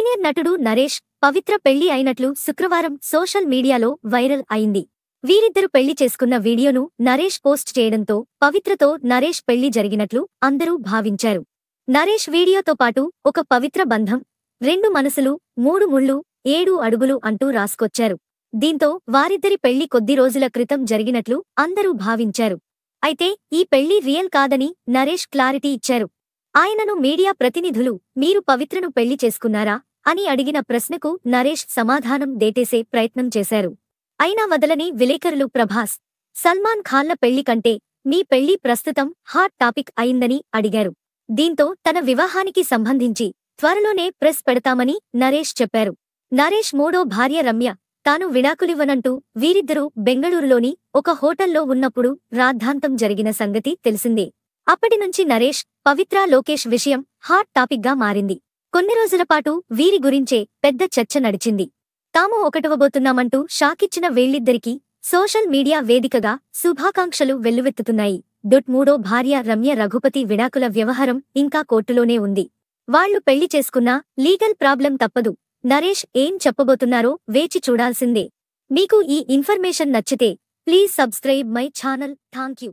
senior నటుడు నరేష్ పవిత్ర పెళ్లి అయినట్లు శుక్రవారం సోషల్ మీడియాలో వైరల్ అయింది వీరిద్దరు పెళ్లి చేసుకున్న వీడియోను నరేష్ పోస్ట్ చేయడంతో పవిత్రతో నరేష్ పెళ్లి జరిగినట్లు అందరూ భావించారు నరేష్ వీడియోతో పాటు ఒక పవిత్ర బంధం రెండు మనసులు మూడు ముళ్ళు ఏడు అడుగులు అంటూ రాసుకొచ్చారు దీంతో వారిద్దరి పెళ్లి కొద్ది రోజుల క్రితం జరిగినట్లు అందరూ భావించారు అయితే ఈ పెళ్లి రియల్ కాదని నరేష్ క్లారిటీ ఇచ్చారు ఆయనను మీడియా ప్రతినిధులు మీరు పవిత్రను పెళ్లి చేసుకున్నారా అని అడిగిన ప్రశ్నకు నరేష్ సమాధానం దేటేసే ప్రయత్నం చేశారు అయినా వదలని విలేకరులు ప్రభాస్ సల్మాన్ ఖాన్ల పెళ్లి కంటే మీ పెళ్లి ప్రస్తుతం హాట్ టాపిక్ అయిందని అడిగారు దీంతో తన వివాహానికి సంబంధించి త్వరలోనే ప్రెస్ పెడతామని నరేష్ చెప్పారు నరేష్ మూడో భార్య రమ్య తాను విడాకులివ్వనంటూ వీరిద్దరూ బెంగళూరులోని ఒక హోటల్లో ఉన్నప్పుడు రాద్ధాంతం జరిగిన సంగతి తెలిసిందే అప్పటినుంచి నరేష్ పవిత్ర లోకేష్ విషయం హాట్ టాపిక్గా మారింది కొన్ని రోజుల పాటు వీరి గురించే పెద్ద చర్చ నడిచింది తాము ఒకటవబోతున్నామంటూ షాకిచ్చిన వేళ్ళిద్దరికీ సోషల్ మీడియా వేదికగా శుభాకాంక్షలు వెల్లువెత్తుతున్నాయి డొట్ మూడో భార్య రమ్య రఘుపతి విడాకుల వ్యవహారం ఇంకా కోర్టులోనే ఉంది వాళ్లు పెళ్లి చేసుకున్నా లీగల్ ప్రాబ్లం తప్పదు నరేష్ ఏం చెప్పబోతున్నారో వేచి చూడాల్సిందే మీకు ఈ ఇన్ఫర్మేషన్ నచ్చితే please subscribe my channel thank you